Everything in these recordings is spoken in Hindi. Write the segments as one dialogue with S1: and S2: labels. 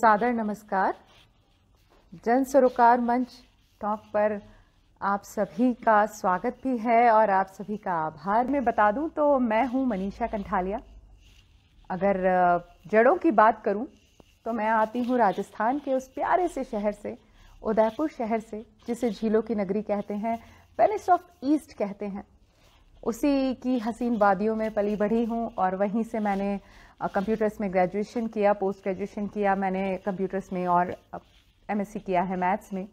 S1: सादर नमस्कार जन सरोकार मंच टॉक पर आप सभी का स्वागत भी है और आप सभी का आभार मैं बता दूं तो मैं हूं मनीषा कंठालिया अगर जड़ों की बात करूं तो मैं आती हूं राजस्थान के उस प्यारे से शहर से उदयपुर शहर से जिसे झीलों की नगरी कहते हैं वेनिस ऑफ ईस्ट कहते हैं उसी की हसीन वादियों में पली बढ़ी हूँ और वहीं से मैंने कंप्यूटर्स में ग्रेजुएशन किया पोस्ट ग्रेजुएशन किया मैंने कंप्यूटर्स में और एम किया है मैथ्स में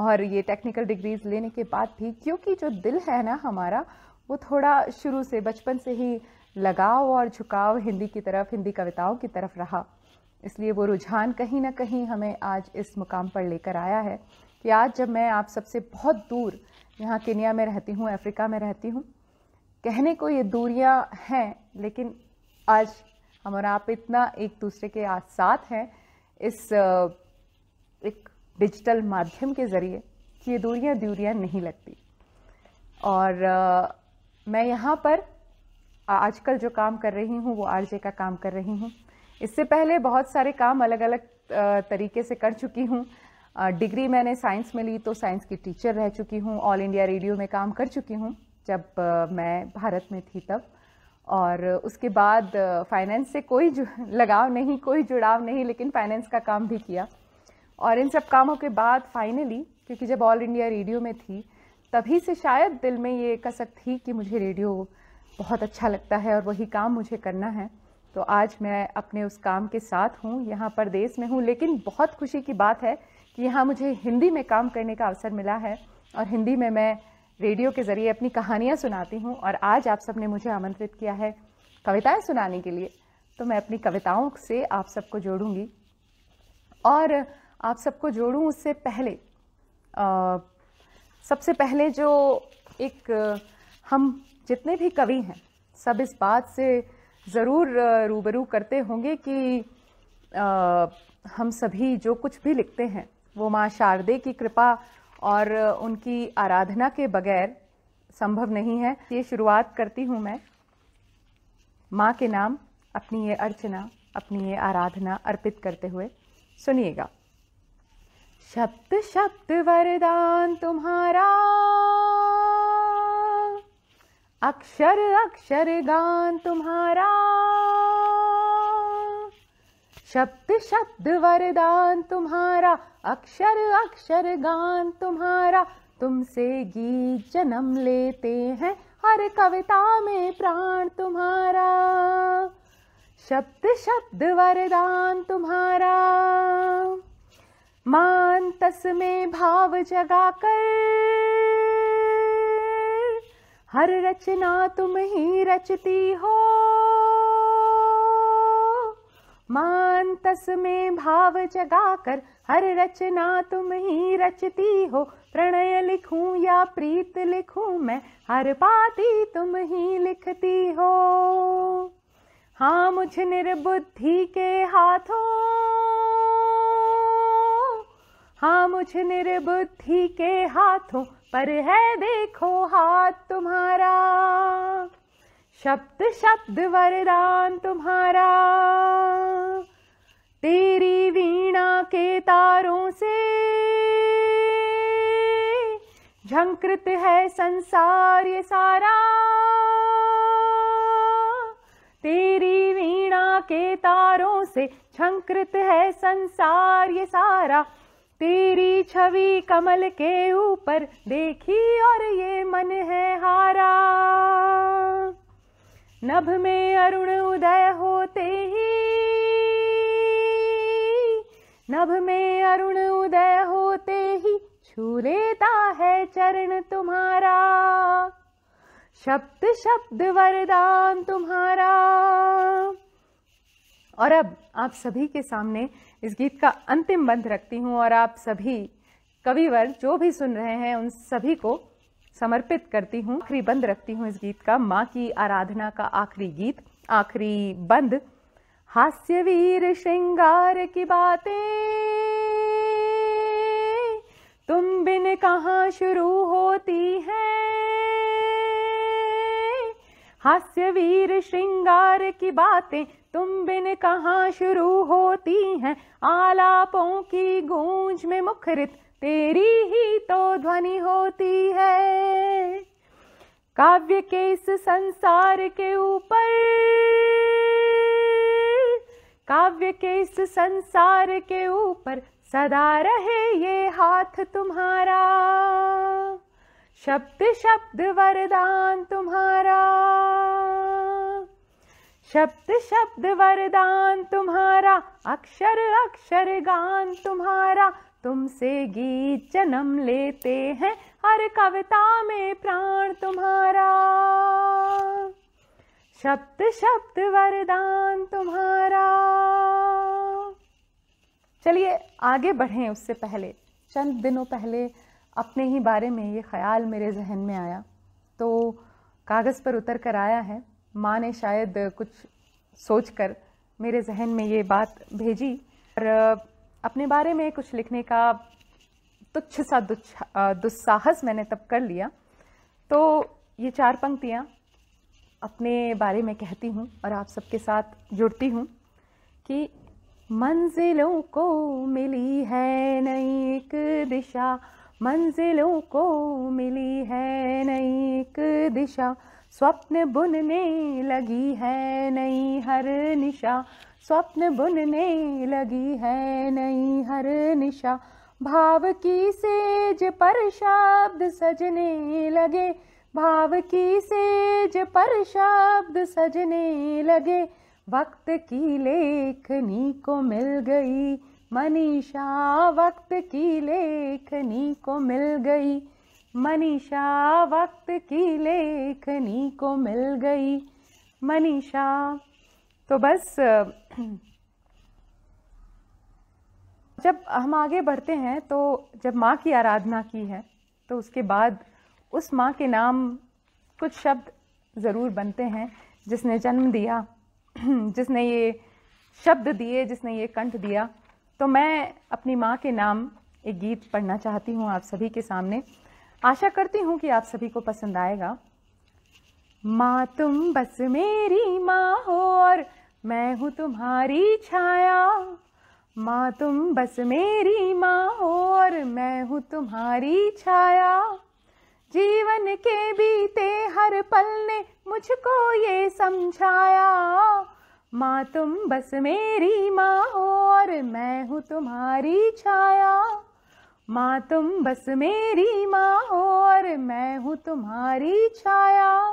S1: और ये टेक्निकल डिग्रीज़ लेने के बाद भी क्योंकि जो दिल है ना हमारा वो थोड़ा शुरू से बचपन से ही लगाव और झुकाव हिंदी की तरफ हिंदी कविताओं की तरफ रहा इसलिए वो रुझान कहीं ना कहीं हमें आज इस मुकाम पर लेकर आया है कि आज जब मैं आप सबसे बहुत दूर यहाँ केनिया में रहती हूँ अफ्रीका में रहती हूँ कहने को ये दूरियाँ हैं लेकिन आज हम और आप इतना एक दूसरे के साथ हैं इस एक डिजिटल माध्यम के ज़रिए कि ये दूरियां दूरियां नहीं लगती और आ, मैं यहाँ पर आजकल जो काम कर रही हूँ वो आरजे का काम कर रही हूँ इससे पहले बहुत सारे काम अलग अलग तरीके से कर चुकी हूँ डिग्री मैंने साइंस में ली तो साइंस की टीचर रह चुकी हूँ ऑल इंडिया रेडियो में काम कर चुकी हूँ जब मैं भारत में थी तब और उसके बाद फाइनेंस से कोई लगाव नहीं कोई जुड़ाव नहीं लेकिन फाइनेंस का काम भी किया और इन सब कामों के बाद फाइनली क्योंकि जब ऑल इंडिया रेडियो में थी तभी से शायद दिल में ये कसक थी कि मुझे रेडियो बहुत अच्छा लगता है और वही काम मुझे करना है तो आज मैं अपने उस काम के साथ हूँ यहाँ परदेश में हूँ लेकिन बहुत खुशी की बात है कि यहाँ मुझे हिंदी में काम करने का अवसर मिला है और हिंदी में मैं रेडियो के ज़रिए अपनी कहानियाँ सुनाती हूँ और आज आप सबने मुझे आमंत्रित किया है कविताएं सुनाने के लिए तो मैं अपनी कविताओं से आप सबको जोड़ूंगी और आप सबको जोड़ूँ उससे पहले आ, सबसे पहले जो एक हम जितने भी कवि हैं सब इस बात से ज़रूर रूबरू करते होंगे कि आ, हम सभी जो कुछ भी लिखते हैं वो माँ शारदे की कृपा और उनकी आराधना के बगैर संभव नहीं है ये शुरुआत करती हूँ मैं माँ के नाम अपनी ये अर्चना अपनी ये आराधना अर्पित करते हुए सुनिएगा शब्द शब्द वरदान तुम्हारा अक्षर अक्षर गान तुम्हारा शब्द शब्द वरदान तुम्हारा अक्षर अक्षर गान तुम्हारा तुमसे गीत जन्म लेते हैं हर कविता में प्राण तुम्हारा शब्द शब्द वरदान तुम्हारा मान तस में भाव जगा कर हर रचना तुम ही रचती हो मान तस में भाव जगाकर हर रचना तुम ही रचती हो प्रणय लिखूं या प्रीत लिखूं मैं हर पाती तुम ही लिखती हो हाँ मुझ निर्बुद्धि के हाथों हाँ मुझ निर्बुद्धि के हाथों पर है देखो हाथ तुम्हारा शब्द शब्द वरदान तुम्हारा तेरी वीणा के तारों से झंकृत है संसार ये सारा तेरी वीणा के तारों से झंकृत है संसार ये सारा तेरी छवि कमल के ऊपर देखी और ये मन है हारा नभ में अरुण उदय होते ही नभ में अरुण उदय होते ही छू लेता है चरण तुम्हारा शब्द शब्द वरदान तुम्हारा और अब आप सभी के सामने इस गीत का अंतिम बंध रखती हूँ और आप सभी कविवर जो भी सुन रहे हैं उन सभी को समर्पित करती हूँ आखिरी बंद रखती हूँ इस गीत का माँ की आराधना का आखिरी गीत आखिरी बंद हास्य वीर श्रृंगार की बातें तुम बिन कहाँ शुरू होती हैं हास्य वीर श्रृंगार की बातें तुम बिन कहाँ शुरू होती हैं आलापों की गूंज में मुखरित तेरी ही तो ध्वनि होती है काव्य के इस संसार के ऊपर काव्य के इस संसार के ऊपर सदा रहे ये हाथ तुम्हारा शब्द शब्द वरदान तुम्हारा शब्द शब्द वरदान तुम्हारा अक्षर अक्षर गान तुम्हारा तुमसे गीत जन्म लेते हैं हर कविता में प्राण तुम्हारा शब्द शब्द वरदान तुम्हारा चलिए आगे बढ़ें उससे पहले चंद दिनों पहले अपने ही बारे में ये ख्याल मेरे जहन में आया तो कागज़ पर उतर कर आया है माँ ने शायद कुछ सोच कर मेरे जहन में ये बात भेजी और अपने बारे में कुछ लिखने का तुच्छ सा दुस्साहस मैंने तब कर लिया तो ये चार पंक्तियाँ अपने बारे में कहती हूँ और आप सबके साथ जुड़ती हूँ कि मंजिलों को मिली है नई एक दिशा मंजिलों को मिली है नई एक दिशा स्वप्न बुनने लगी है नई हर निशा स्वप्न बुनने लगी है नई हर निशा भाव की सेज पर शब्द सजने लगे भाव की सेज पर शब्द सजने लगे वक्त की लेखनी को मिल गई मनीषा वक्त की लेखनी को मिल गई मनीषा वक्त की लेखनी को मिल गई मनीषा तो बस जब हम आगे बढ़ते हैं तो जब माँ की आराधना की है तो उसके बाद उस माँ के नाम कुछ शब्द ज़रूर बनते हैं जिसने जन्म दिया जिसने ये शब्द दिए जिसने ये कंठ दिया तो मैं अपनी माँ के नाम एक गीत पढ़ना चाहती हूँ आप सभी के सामने आशा करती हूँ कि आप सभी को पसंद आएगा माँ तुम बस मेरी माँ हो और मैं हूँ तुम्हारी छाया माँ तुम बस मेरी माँ हो और मैं हूँ तुम्हारी छाया जीवन के बीते हर पल ने मुझको ये समझाया माँ तुम बस मेरी माँ हो और मैं हूँ तुम्हारी छाया माँ तुम बस मेरी माँ हो और मैं हूँ तुम्हारी छाया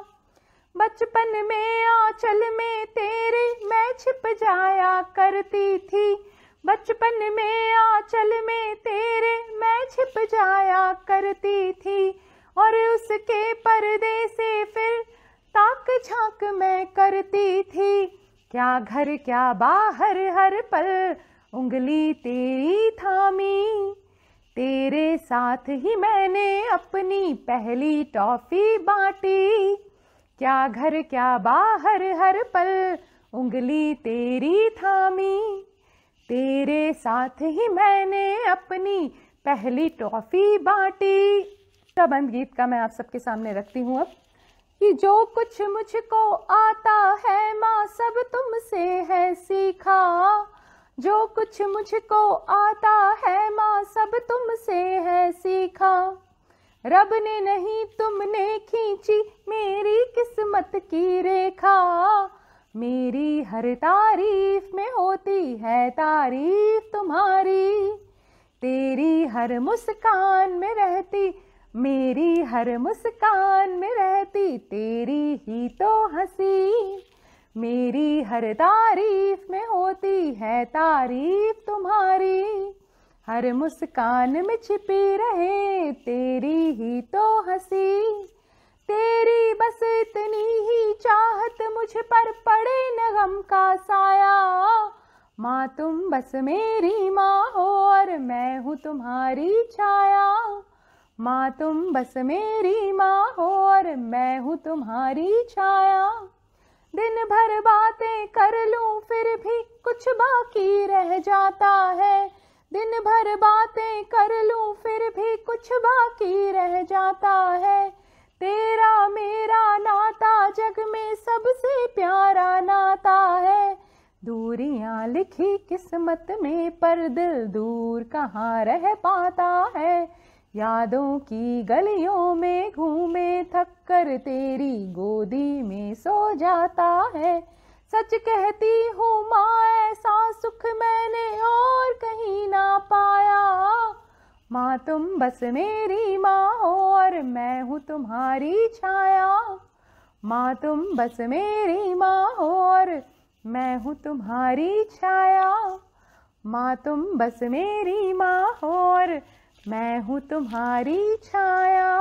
S1: बचपन में आंचल में तेरे मैं छिप जाया करती थी बचपन में आंचल में तेरे मैं छिप जाया करती थी और उसके पर्दे से फिर ताक झांक मैं करती थी क्या घर क्या बाहर हर पल उंगली तेरी थामी तेरे साथ ही मैंने अपनी पहली टॉफी बांटी क्या घर क्या बाहर हर पल उंगली तेरी थामी तेरे साथ ही मैंने अपनी पहली टॉफ़ी बांटी प्रबंध गीत का मैं आप सबके सामने रखती हूँ अब कि जो कुछ मुझको आता है माँ सब तुमसे है सीखा जो कुछ मुझको आता है माँ सब तुमसे है सीखा रब ने नहीं तुमने खींची मेरी किस्मत की रेखा मेरी हर तारीफ में होती है तारीफ तुम्हारी तेरी हर मुस्कान में रहती मेरी हर मुस्कान में रहती तेरी ही तो हंसी मेरी हर तारीफ में होती है तारीफ तुम्हारी हर मुस्कान में छिपी रहे तेरी ही तो हंसी तेरी बस इतनी ही चाहत मुझ पर पड़े न गम का साया माँ तुम बस मेरी माँ हो और मैं हूँ तुम्हारी छाया माँ तुम बस मेरी माँ हो और मैं हूँ तुम्हारी छाया दिन भर बातें कर लूँ फिर भी कुछ बाकी रह जाता है दिन भर बातें कर लूं फिर भी कुछ बाकी रह जाता है तेरा मेरा नाता जग में सबसे प्यारा नाता है दूरियां लिखी किस्मत में पर दिल दूर कहाँ रह पाता है यादों की गलियों में घूमे थक कर तेरी गोदी में सो जाता है सच कहती हूँ माँ ऐसा सुख मैंने और कहीं ना पाया माँ तुम बस मेरी माँ हो और मैं हूँ तुम्हारी छाया माँ तुम बस मेरी माँ हो और मैं हूँ तुम्हारी छाया माँ तुम बस मेरी माँ हो और मैं हूँ तुम्हारी छाया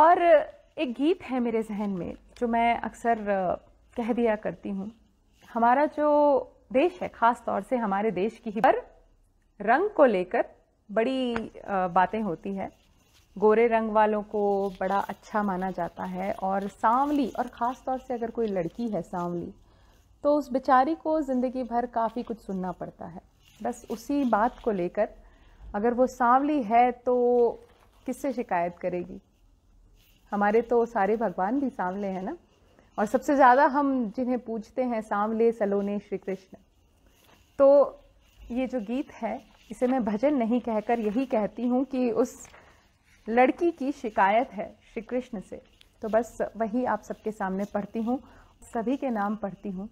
S1: और एक गीत है मेरे जहन में जो मैं अक्सर कह दिया करती हूँ हमारा जो देश है ख़ास तौर से हमारे देश की पर रंग को लेकर बड़ी बातें होती है गोरे रंग वालों को बड़ा अच्छा माना जाता है और सांवली और ख़ास तौर से अगर कोई लड़की है सांवली तो उस बेचारी को ज़िंदगी भर काफ़ी कुछ सुनना पड़ता है बस उसी बात को लेकर अगर वो सांवली है तो किससे शिकायत करेगी हमारे तो सारे भगवान भी सांवले हैं ना और सबसे ज़्यादा हम जिन्हें पूछते हैं सांवले सलोने श्री कृष्ण तो ये जो गीत है इसे मैं भजन नहीं कहकर यही कहती हूँ कि उस लड़की की शिकायत है श्री कृष्ण से तो बस वही आप सबके सामने पढ़ती हूँ सभी के नाम पढ़ती हूँ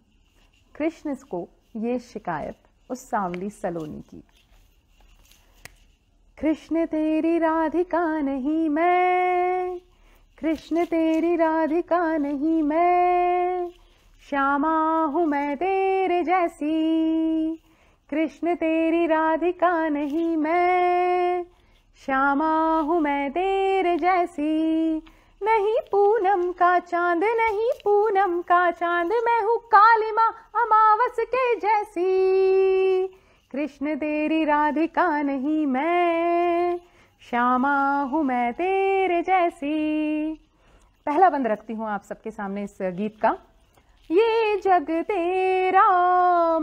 S1: कृष्ण को ये शिकायत उस सांवली सलोनी की कृष्ण तेरी राधिका नहीं मैं कृष्ण तेरी राधिका नहीं मैं श्यामा हूँ मैं तेरे जैसी कृष्ण तेरी राधिका नहीं मैं श्यामा हूँ मैं तेरे जैसी नहीं पूनम का चांद नहीं पूनम का चांद मैं हूँ कालिमा अमावस के जैसी कृष्ण तेरी राधिका नहीं मैं श्यामा हूँ मैं तेरे जैसी पहला बंद रखती हूँ आप सबके सामने इस गीत का ये जग तेरा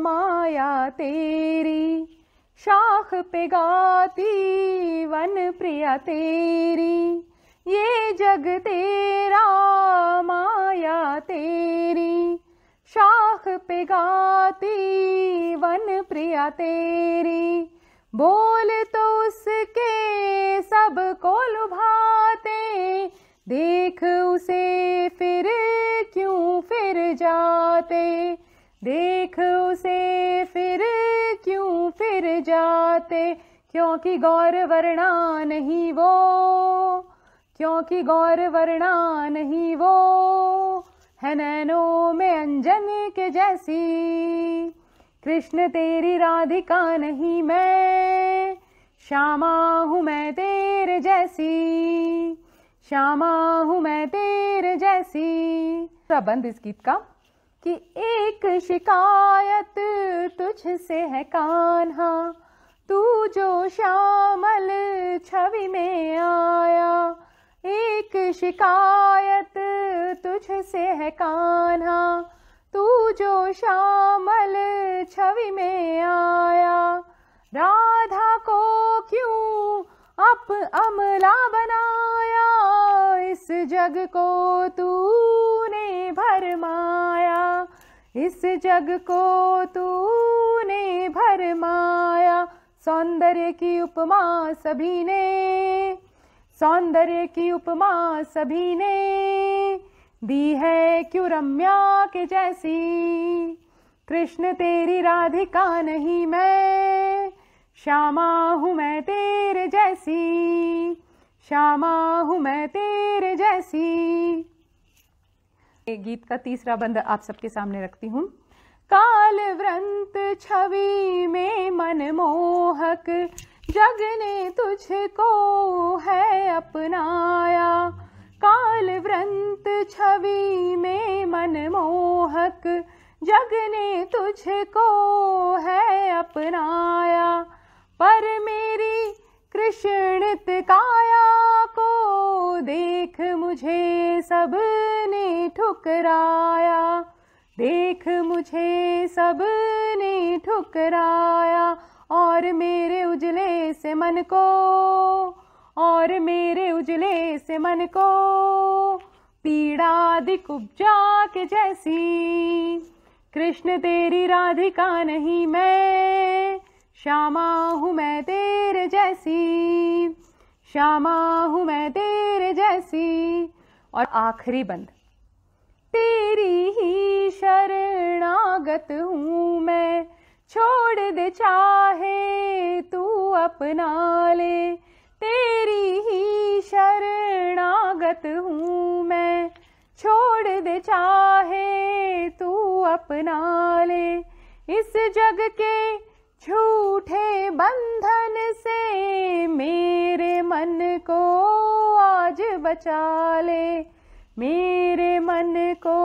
S1: माया तेरी शाख पे गाती वन प्रिया तेरी ये जग तेरा माया तेरी शाख पे गाती वन प्रिया तेरी बोल उसके सब को लुभाते देख उसे फिर क्यों फिर जाते देख उसे फिर क्यों फिर जाते क्योंकि गौर वर्णा नहीं वो क्योंकि गौर वर्णा नहीं वो है नैनों में अंजन के जैसी कृष्ण तेरी राधिका नहीं मैं श्यामा हूँ मैं तेरे जैसी श्यामा हूँ मैं तेरे जैसी प्रबंध इस गीत का कि एक शिकायत तुझसे है कान्हा तू जो श्यामल छवि में आया एक शिकायत तुझसे है कान्हा तू जो श्यामल छवि में आया अमला बनाया इस जग को तूने भरमाया इस जग को तूने भरमाया सौंदर्य की उपमा सभी ने सौंदर्य की उपमा सभी ने दी है क्यों रम्या के जैसी कृष्ण तेरी राधिका नहीं मैं श्यामा हूँ मैं तेरे जैसी श्यामा हूँ मैं तेरे जैसी गीत का तीसरा बंद आप सबके सामने रखती हूँ काल व्रंत छवि में मनमोहक जग ने तुझको है अपनाया काल व्रंत छवि में मनमोहक जग ने तुझको है अपनाया पर मेरी कृष्णित काया को देख मुझे सब ने ठुकराया देख मुझे सब ने ठुकराया और मेरे उजले से मन को और मेरे उजले से मन को पीड़ा दिक उपजा के जैसी कृष्ण तेरी राधिका नहीं मैं श्यामा हूँ मैं तेरे जैसी श्यामा हूँ मैं तेरे जैसी और आखिरी बंद तेरी ही शरणागत हूँ मैं छोड़ दे चाहे तू अपना ले तेरी ही शरणागत हूँ मैं छोड़ दे चाहे तू अपना ले इस जग के छूठे बंधन से मेरे मन को आज बचा ले मेरे मन को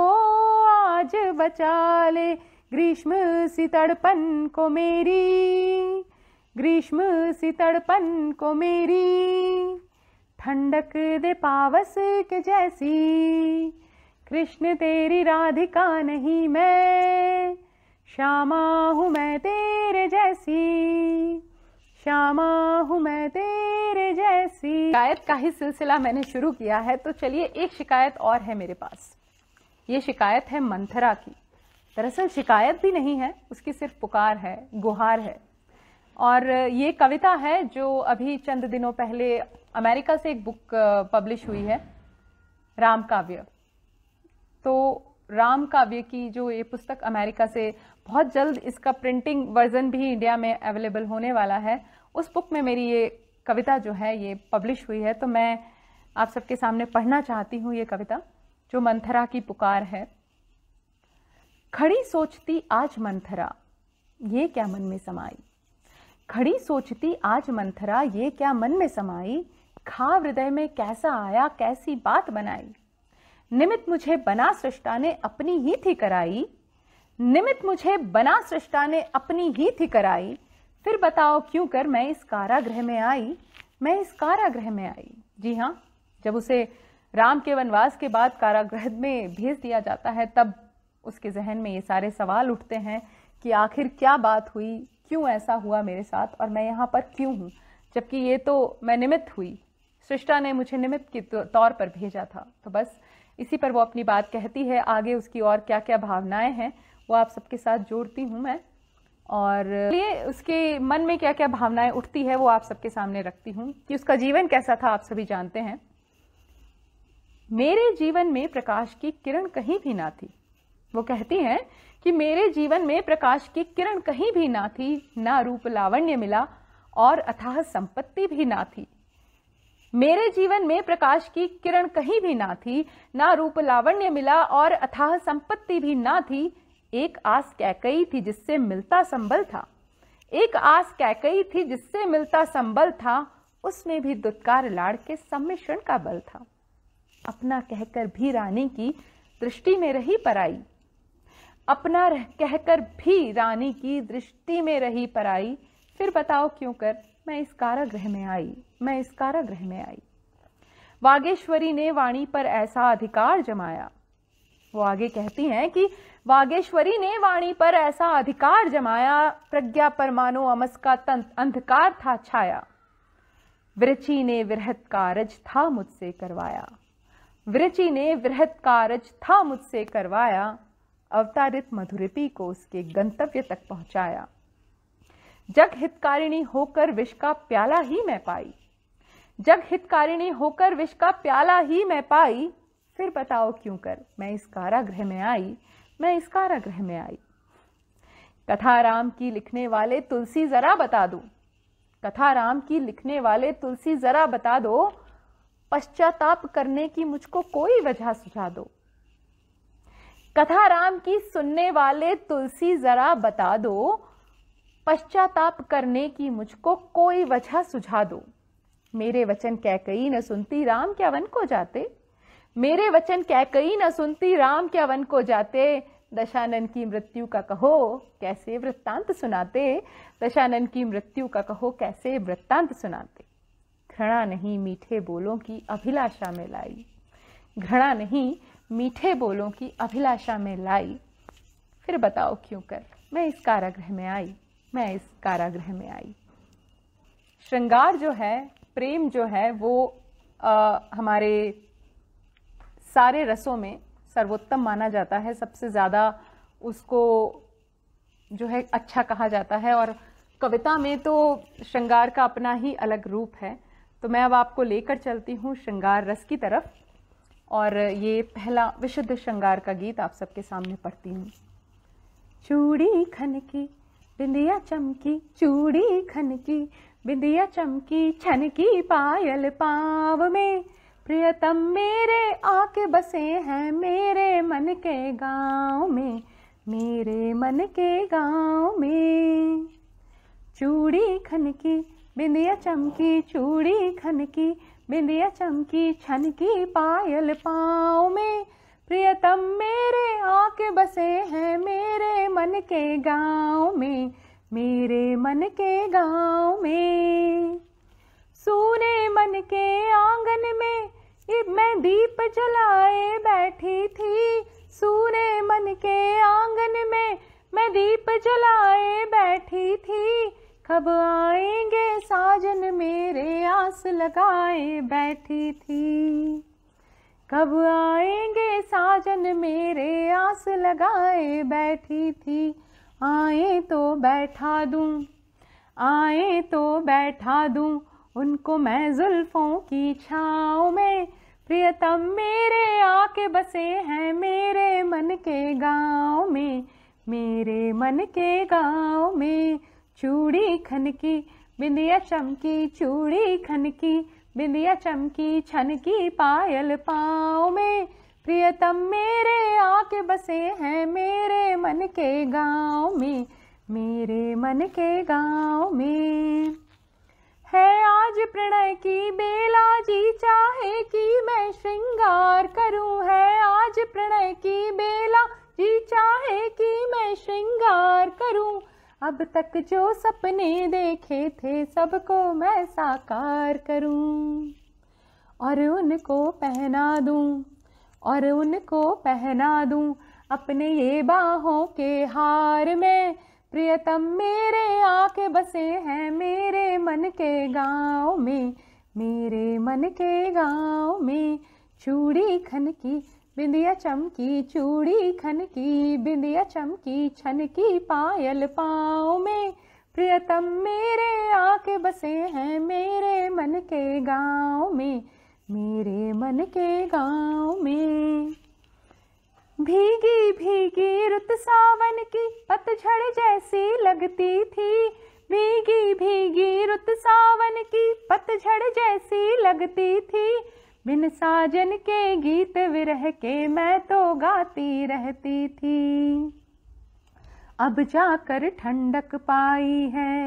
S1: आज बचा ले ग्रीष्म सी तड़पन को मेरी ग्रीष्म सी तड़पन को मेरी ठंडक दे पावस के जैसी कृष्ण तेरी राधिका नहीं मैं श्यामा हूँ मैं तेरे जैसी श्यामा हूँ मैं तेरे जैसी शिकायत का ही सिलसिला मैंने शुरू किया है तो चलिए एक शिकायत और है मेरे पास ये शिकायत है मंथरा की दरअसल शिकायत भी नहीं है उसकी सिर्फ पुकार है गुहार है और ये कविता है जो अभी चंद दिनों पहले अमेरिका से एक बुक पब्लिश हुई है राम काव्य तो राम काव्य की जो ये पुस्तक अमेरिका से बहुत जल्द इसका प्रिंटिंग वर्जन भी इंडिया में अवेलेबल होने वाला है उस बुक में मेरी ये कविता जो है ये पब्लिश हुई है तो मैं आप सबके सामने पढ़ना चाहती हूँ ये कविता जो मंथरा की पुकार है खड़ी सोचती आज मंथरा ये क्या मन में समाई खड़ी सोचती आज मंथरा ये क्या मन में समाई खा हृदय में कैसा आया कैसी बात बनाई निमित मुझे बना सृष्टा ने अपनी ही थी कराई निमित मुझे बना सृष्टा ने अपनी ही थी कराई फिर बताओ क्यों कर मैं इस कारागृह में आई मैं इस कारागृह में आई जी हाँ जब उसे राम के वनवास के बाद कारागृह में भेज दिया जाता है तब उसके जहन में ये सारे सवाल उठते हैं कि आखिर क्या बात हुई क्यों ऐसा हुआ मेरे साथ और मैं यहाँ पर क्यों हूँ जबकि ये तो मैं निमित्त हुई सृष्टा ने मुझे निमित्त के तो- तौर पर भेजा था तो बस इसी पर वो अपनी बात कहती है आगे उसकी और क्या क्या भावनाएं हैं वो आप सबके साथ जोड़ती हूँ मैं और ये उसके मन में क्या क्या भावनाएं उठती है वो आप सबके सामने रखती हूँ कि उसका जीवन कैसा था आप सभी जानते हैं मेरे जीवन में प्रकाश की किरण कहीं भी ना थी वो कहती हैं कि मेरे जीवन में प्रकाश की किरण कहीं भी ना थी ना रूप लावण्य मिला और अथाह संपत्ति भी ना थी मेरे जीवन में प्रकाश की किरण कहीं भी ना थी ना रूप लावण्य मिला और अथाह संपत्ति भी ना थी एक आस कैकई थी जिससे मिलता संबल था एक आस कैकई थी जिससे मिलता संबल था उसमें भी दुत्कार लाड़ के सम्मिश्रण का बल था अपना कहकर भी रानी की दृष्टि में रही पराई अपना रह कहकर भी रानी की दृष्टि में रही पराई फिर बताओ क्यों कर मैं इस कारागृह में आई मैं इस कारागृह में आई वागेश्वरी ने वाणी पर ऐसा अधिकार जमाया वो आगे कहती हैं कि वागेश्वरी ने वाणी पर ऐसा अधिकार जमाया प्रज्ञा पर मानो अमस का अंधकार था छाया वृचि ने वृहत कारज था मुझसे करवाया वृचि ने वृहत कारज था मुझसे करवाया अवतारित मधुरिपी को उसके गंतव्य तक पहुंचाया जग हितकारिणी होकर विष का प्याला ही मैं पाई जग हितकारिणी होकर विष का प्याला ही मैं पाई फिर बताओ क्यों कर मैं इस कारागृह में आई मैं इस कारागृह में आई कथा राम की लिखने वाले तुलसी जरा बता दो कथा राम की लिखने वाले तुलसी जरा बता दो पश्चाताप करने की मुझको कोई वजह सुझा दो कथा राम की सुनने वाले तुलसी जरा बता दो पश्चाताप करने की मुझको कोई वजह सुझा दो मेरे वचन कह कई न सुनती राम क्या वन को जाते मेरे वचन क्या कई न सुनती राम क्या वन को जाते दशानन की मृत्यु का कहो कैसे वृत्तांत सुनाते दशानन की मृत्यु का कहो कैसे वृत्तांत सुनाते घृणा नहीं मीठे बोलों की अभिलाषा में लाई घृणा नहीं मीठे बोलों की अभिलाषा में लाई फिर बताओ क्यों कर मैं इस कारागृह में आई मैं इस कारागृह में आई श्रृंगार जो है प्रेम जो है वो आ, हमारे सारे रसों में सर्वोत्तम माना जाता है सबसे ज़्यादा उसको जो है अच्छा कहा जाता है और कविता में तो श्रृंगार का अपना ही अलग रूप है तो मैं अब आपको लेकर चलती हूँ श्रृंगार रस की तरफ और ये पहला विशुद्ध श्रृंगार का गीत आप सबके सामने पढ़ती हूँ चूड़ी खनकी बिंदिया चमकी चूड़ी खनकी बिंदिया चमकी छनकी पायल पाव में प्रियतम मेरे आके बसे हैं मेरे मन के गांव में मेरे मन के गांव में चूड़ी खनकी बिंदिया चमकी चूड़ी खनकी बिंदिया चमकी छनकी पायल पाँव में प्रियतम मेरे आके बसे हैं मेरे मन के गांव में मेरे मन के गांव में सूने मन के आंगन में मैं दीप जलाए बैठी थी सूने मन के आंगन में मैं दीप जलाए बैठी थी कब आएंगे साजन मेरे आस लगाए बैठी थी कब आएंगे साजन मेरे आस लगाए बैठी थी आए तो बैठा दूँ आए तो बैठा दूँ उनको मैं जुल्फों की छाँव में प्रियतम मेरे आके बसे हैं मेरे मन के गांव में मेरे मन के गांव में चूड़ी खनकी बिंदिया चमकी चूड़ी खनकी बिंदिया चमकी छनकी पायल पाँव में प्रियतम मेरे आके बसे हैं मेरे मन के गांव में मेरे मन के गांव में है आज प्रणय की बेला जी चाहे कि मैं श्रृंगार करूं है आज प्रणय की बेला जी चाहे कि मैं श्रृंगार करूं अब तक जो सपने देखे थे सबको मैं साकार करूं और उनको पहना दूं और उनको पहना दूं अपने ये बाहों के हार में प्रियतम मेरे आके बसे हैं मेरे मन के गांव में मेरे मन के गांव में चूड़ी खन की बिंदिया चमकी चूड़ी खन की बिंदिया चमकी छन की पायल पाँव में प्रियतम मेरे आके बसे हैं मेरे मन के गांव में मेरे मन के गांव में भीगी भीगी रुत सावन की पतझड़ जैसी लगती थी भीगी भीगी रुत सावन की पतझड़ जैसी लगती थी बिन साजन के गीत विरह के मैं तो गाती रहती थी अब जाकर ठंडक पाई है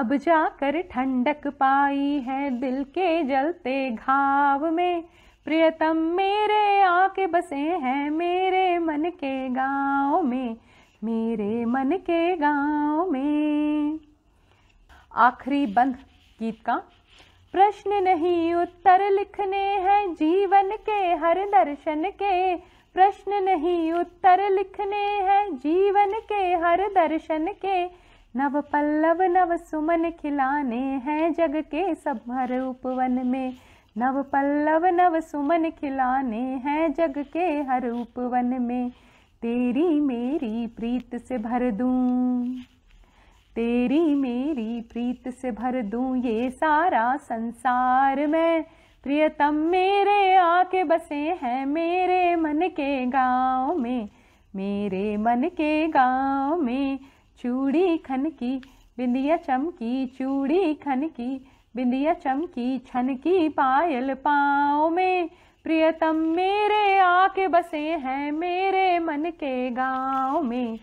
S1: अब जाकर ठंडक पाई है दिल के जलते घाव में प्रियतम मेरे आके बसे हैं मेरे मन के गांव में मेरे मन के गांव में आखिरी बंद गीत का प्रश्न नहीं उत्तर लिखने हैं जीवन के हर दर्शन के प्रश्न नहीं उत्तर लिखने हैं जीवन के हर दर्शन के नव पल्लव नव सुमन खिलाने हैं जग के सब हर उपवन में नव पल्लव नव सुमन खिलाने हैं जग के हर उपवन में तेरी मेरी प्रीत से भर दूँ तेरी मेरी प्रीत से भर दूँ ये सारा संसार में प्रियतम मेरे आके बसे हैं मेरे मन के गांव में मेरे मन के गांव में चूड़ी खन की बिंदिया चमकी चूड़ी खन की बिंदिया चमकी छनकी पायल पाँव में प्रियतम मेरे आके बसे हैं मेरे मन के गांव में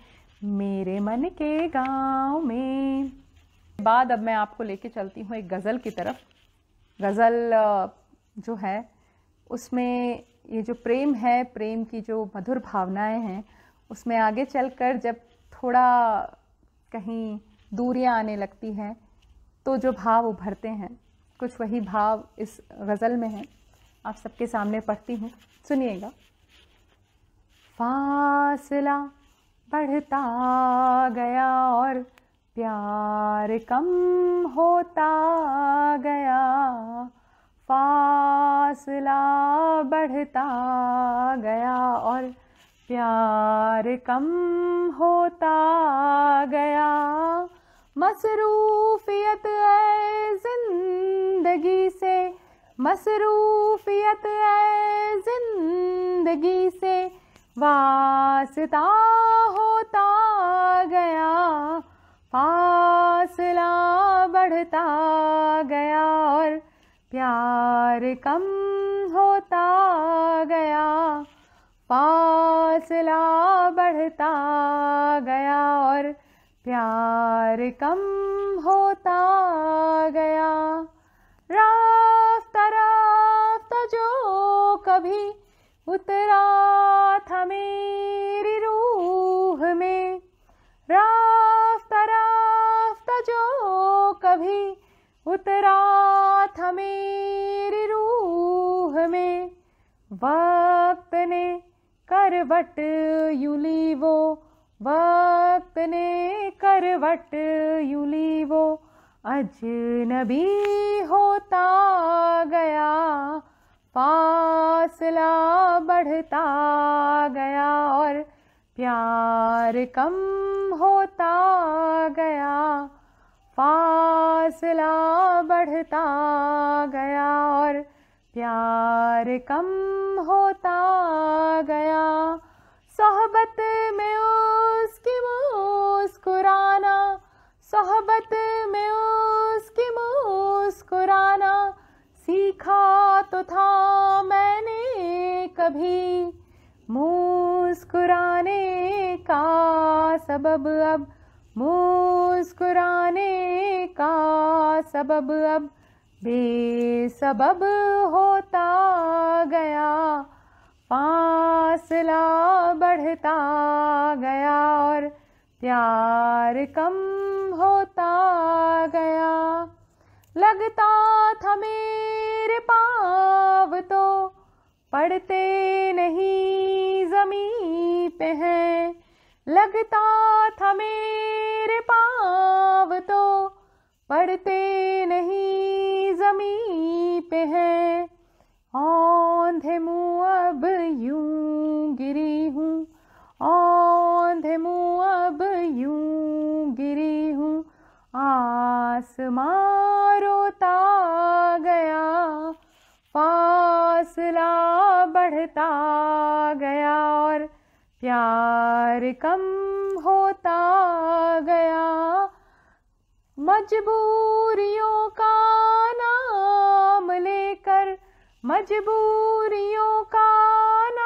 S1: मेरे मन के गांव में बाद अब मैं आपको लेके चलती हूँ एक गज़ल की तरफ गज़ल जो है उसमें ये जो प्रेम है प्रेम की जो मधुर भावनाएं हैं उसमें आगे चलकर जब थोड़ा कहीं दूरियां आने लगती हैं तो जो भाव उभरते हैं कुछ वही भाव इस गज़ल में हैं आप सबके सामने पढ़ती हूँ सुनिएगा फासला बढ़ता गया और प्यार कम होता गया फासला बढ़ता गया और प्यार कम होता गया मसरूफियत है जिंदगी से मसरूफियत है जिंदगी से वास्ता होता गया फासला बढ़ता गया और प्यार कम होता गया फासला बढ़ता गया और प्यार कम होता गया रास्ता रास्ता जो कभी उतरा था मेरी रूह में रास्ता रास्ता जो कभी उतरा था मेरी रूह में वक्त ने करवट यूली वो वक्त ने करवट यूली वो अजनबी होता गया फासला बढ़ता गया और प्यार कम होता गया फासला बढ़ता गया और प्यार कम होता गया सोहबत में उस मुस्कुराना सोहबत में उसकी मुस्कुराना सीखा तो था मैंने कभी मुस्कुराने का सबब अब मुस्कुराने का सबब अब बेसबब होता गया फासला बढ़ता गया और प्यार कम होता गया लगता था मेरे पाव तो पड़ते नहीं जमी पे हैं लगता था मेरे पाव तो पड़ते नहीं जमी पे हैं औंधे मुँह अब यूं गिरी हूँ औंधे मुँह आसमां रोता गया फासला बढ़ता गया और प्यार कम होता गया मजबूरियों का नाम लेकर मजबूरियों का नाम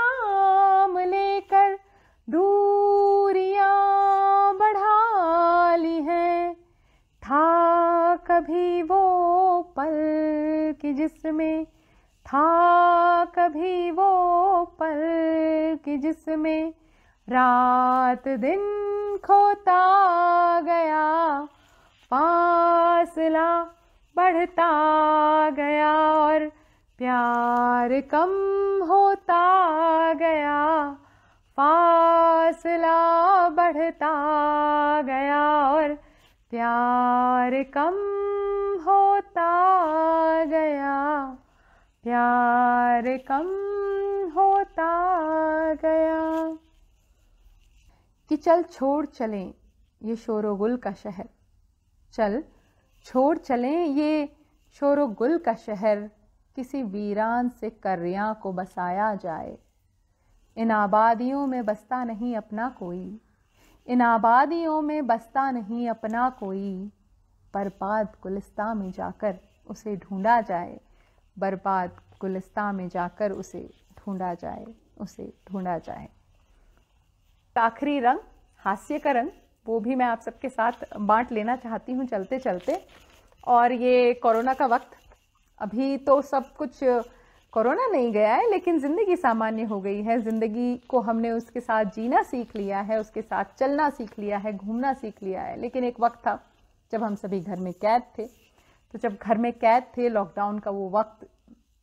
S1: कि जिसमें था कभी वो पल कि जिसमें रात दिन खोता गया फासला बढ़ता गया और प्यार कम होता गया फासला बढ़ता गया और प्यार कम गया प्यार कम होता गया कि चल छोड़ चलें ये शोर गुल का शहर चल छोड़ चलें ये शोर गुल का शहर किसी वीरान से करिया को बसाया जाए इन आबादियों में बसता नहीं अपना कोई इन आबादियों में बसता नहीं अपना कोई बर्बाद गुलिस्ता में जाकर उसे ढूंढा जाए बर्बाद गुलस्ता में जाकर उसे ढूंढा जाए उसे ढूंढा जाए आखिरी रंग हास्य का रंग वो भी मैं आप सबके साथ बांट लेना चाहती हूँ चलते चलते और ये कोरोना का वक्त अभी तो सब कुछ कोरोना नहीं गया है लेकिन ज़िंदगी सामान्य हो गई है ज़िंदगी को हमने उसके साथ जीना सीख लिया है उसके साथ चलना सीख लिया है घूमना सीख लिया है लेकिन एक वक्त था जब हम सभी घर में कैद थे तो जब घर में कैद थे लॉकडाउन का वो वक्त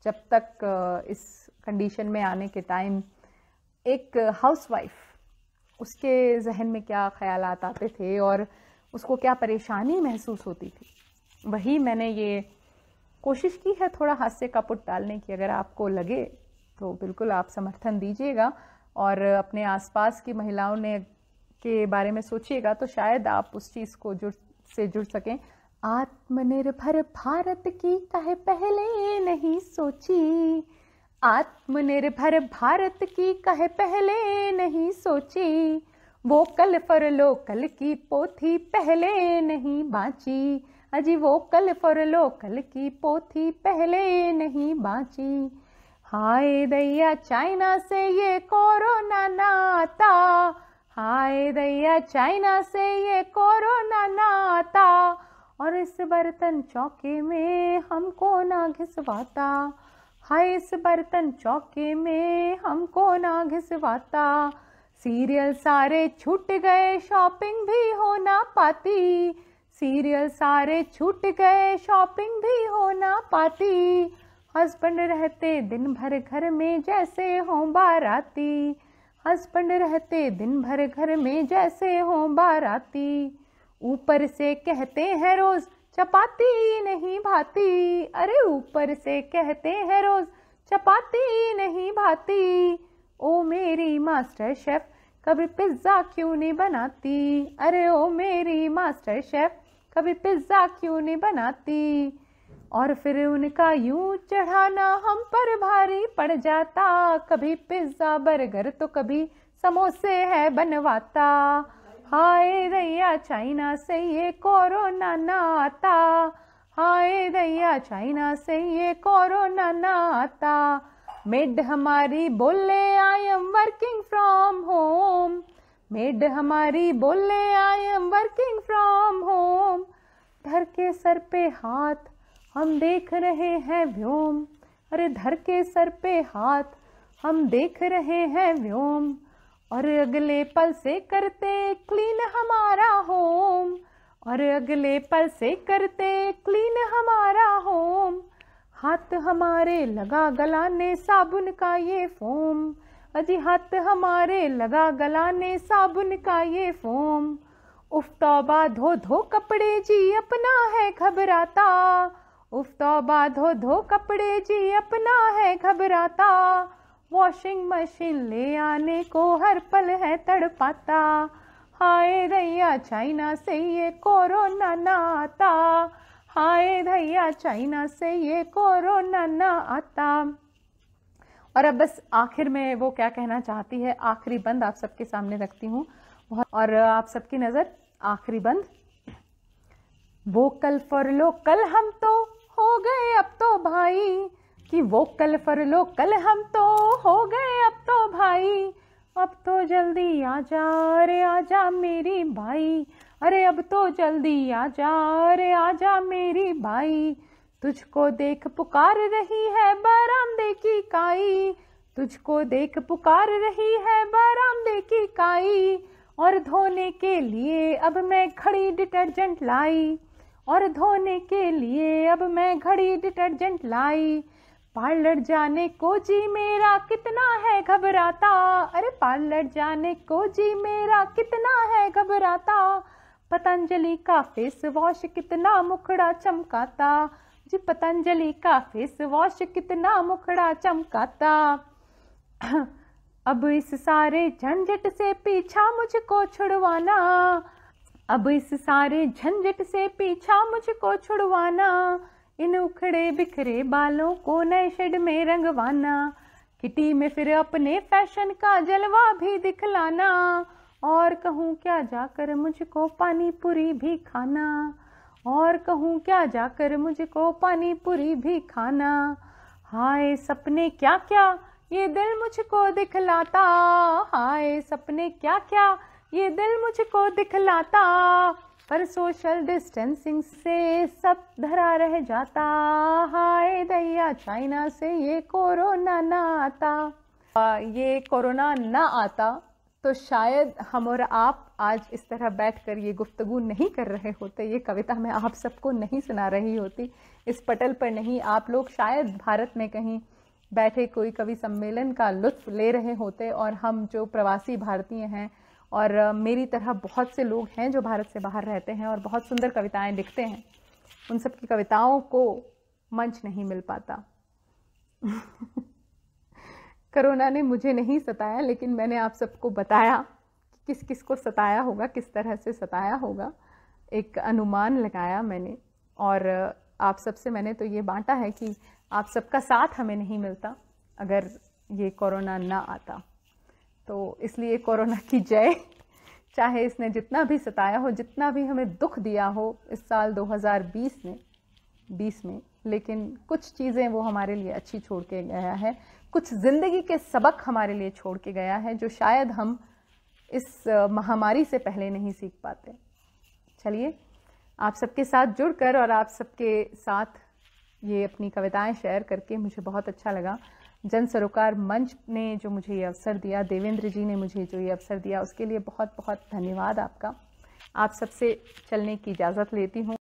S1: जब तक इस कंडीशन में आने के टाइम एक हाउसवाइफ उसके जहन में क्या ख्याल आते थे और उसको क्या परेशानी महसूस होती थी वही मैंने ये कोशिश की है थोड़ा हास्य का पुट डालने की अगर आपको लगे तो बिल्कुल आप समर्थन दीजिएगा और अपने आसपास की महिलाओं ने के बारे में सोचिएगा तो शायद आप उस चीज़ को जुड़ से जुड़ सकें आत्मनिर्भर भारत की कहे पहले नहीं सोची आत्मनिर्भर भारत की कहे पहले नहीं सोची वो कल फॉर लोकल की पोथी पहले नहीं बाँची अजी वो कल फॉर लोकल की पोथी पहले नहीं बाँची हाय दैया चाइना से ये कोरोना नाता हाय दैया चाइना से ये कोरोना नाता और इस बर्तन चौके में हमको ना घिसवाता हाय इस बर्तन चौके में हमको ना घिसवाता सीरियल सारे छूट गए शॉपिंग भी हो ना पाती सीरियल सारे छूट गए शॉपिंग भी हो ना पाती हस्बैंड रहते दिन भर घर में जैसे हो बाराती हस्बैंड रहते दिन भर घर में जैसे हो बाराती ऊपर से कहते हैं रोज चपाती नहीं भाती अरे ऊपर से कहते हैं रोज चपाती नहीं भाती ओ मेरी मास्टर शेफ कभी पिज्ज़ा क्यों नहीं बनाती अरे ओ मेरी मास्टर शेफ कभी पिज्ज़ा क्यों नहीं बनाती और फिर उनका यूं चढ़ाना हम पर भारी पड़ जाता कभी पिज्ज़ा बर्गर तो कभी समोसे है बनवाता हाय दैया चाइना से ये कोरोना ना आता हाय दैया चाइना से ये कोरोना ना आता मिड हमारी बोले I am working from home मिड हमारी बोले I am working from home धर के सर पे हाथ हम देख रहे हैं व्योम अरे धर के सर पे हाथ हम देख रहे हैं व्योम और अगले पल से करते क्लीन हमारा होम और अगले पल से करते क्लीन हमारा होम हाथ हमारे लगा गलाने साबुन का ये फोम अजी हाथ हमारे लगा गलाने साबुन का ये फोम उफ तौबा तो धो धो कपड़े जी अपना है घबराता उफ तौबा तो धो धो कपड़े जी अपना है घबराता वॉशिंग मशीन ले आने को हर पल है तड़पाता हाय धैया चाइना से ये कोरोना ना आता हाय धैया चाइना से ये कोरोना ना आता और अब बस आखिर में वो क्या कहना चाहती है आखिरी बंद आप सबके सामने रखती हूँ और आप सबकी नज़र आखिरी बंद वोकल फॉर लोकल हम तो हो गए अब तो भाई कि वो कल लो कल हम तो हो गए अब तो भाई अब तो जल्दी आ जा अरे आ जा मेरी भाई अरे अब तो जल्दी आ जा अरे आ जा मेरी भाई तुझको देख पुकार रही है बरामदे की काई तुझको देख पुकार रही है बरामदे की काई और धोने के लिए अब मैं खड़ी डिटर्जेंट लाई और धोने के लिए अब मैं घड़ी डिटर्जेंट लाई पार्लर जाने को जी मेरा कितना है घबराता अरे पार्लर जाने को जी मेरा कितना है घबराता पतंजलि का फेस वॉश कितना मुखड़ा चमकाता जी पतंजलि का फेस वॉश कितना मुखड़ा चमकाता अब इस सारे झंझट से पीछा मुझको छुड़वाना अब इस सारे झंझट से पीछा मुझको छुड़वाना इन उखड़े बिखरे बालों को नए शेड में रंगवाना किटी में फिर अपने फैशन का जलवा भी दिखलाना और कहूँ क्या जाकर मुझको पानी पूरी भी खाना और कहूँ क्या जाकर मुझको पानी पूरी भी खाना हाय सपने क्या क्या ये दिल मुझको दिखलाता हाय सपने क्या क्या ये दिल मुझको दिखलाता पर सोशल डिस्टेंसिंग से सब धरा रह जाता हाय दैया चाइना से ये कोरोना ना आता आ, ये कोरोना ना आता तो शायद हम और आप आज इस तरह बैठकर ये गुफ्तगु नहीं कर रहे होते ये कविता मैं आप सबको नहीं सुना रही होती इस पटल पर नहीं आप लोग शायद भारत में कहीं बैठे कोई कवि सम्मेलन का लुत्फ ले रहे होते और हम जो प्रवासी भारतीय हैं और मेरी तरह बहुत से लोग हैं जो भारत से बाहर रहते हैं और बहुत सुंदर कविताएं लिखते हैं उन सब की कविताओं को मंच नहीं मिल पाता करोना ने मुझे नहीं सताया लेकिन मैंने आप सबको बताया कि किस किस को सताया होगा किस तरह से सताया होगा एक अनुमान लगाया मैंने और आप सबसे मैंने तो ये बांटा है कि आप सबका साथ हमें नहीं मिलता अगर ये कोरोना ना आता तो इसलिए कोरोना की जय चाहे इसने जितना भी सताया हो जितना भी हमें दुख दिया हो इस साल 2020 में 20 में लेकिन कुछ चीज़ें वो हमारे लिए अच्छी छोड़ के गया है कुछ ज़िंदगी के सबक हमारे लिए छोड़ के गया है जो शायद हम इस महामारी से पहले नहीं सीख पाते चलिए आप सबके साथ जुड़कर और आप सबके साथ ये अपनी कविताएं शेयर करके मुझे बहुत अच्छा लगा जन सरोकार मंच ने जो मुझे ये अवसर दिया देवेंद्र जी ने मुझे जो ये अवसर दिया उसके लिए बहुत बहुत धन्यवाद आपका आप सबसे चलने की इजाज़त लेती हूँ